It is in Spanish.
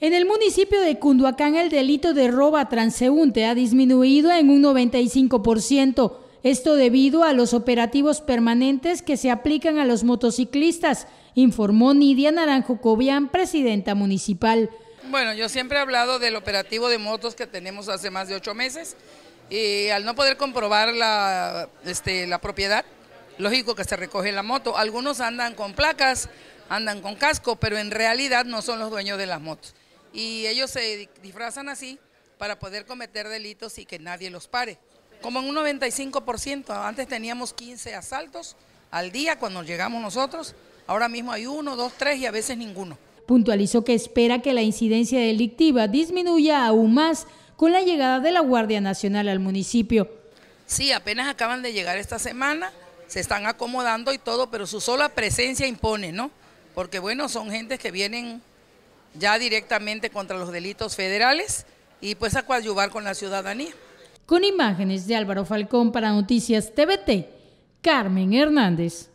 En el municipio de Cunduacán el delito de roba transeúnte ha disminuido en un 95%, esto debido a los operativos permanentes que se aplican a los motociclistas, informó Nidia Naranjo Cobian, presidenta municipal. Bueno, yo siempre he hablado del operativo de motos que tenemos hace más de ocho meses y al no poder comprobar la este, propiedad, lógico que se recoge la moto. Algunos andan con placas, andan con casco, pero en realidad no son los dueños de las motos y ellos se disfrazan así para poder cometer delitos y que nadie los pare. Como en un 95%, antes teníamos 15 asaltos al día cuando llegamos nosotros, ahora mismo hay uno, dos, tres y a veces ninguno. Puntualizó que espera que la incidencia delictiva disminuya aún más con la llegada de la Guardia Nacional al municipio. Sí, apenas acaban de llegar esta semana, se están acomodando y todo, pero su sola presencia impone, ¿no? Porque bueno, son gentes que vienen ya directamente contra los delitos federales y pues a coadyuvar con la ciudadanía. Con imágenes de Álvaro Falcón para Noticias TVT, Carmen Hernández.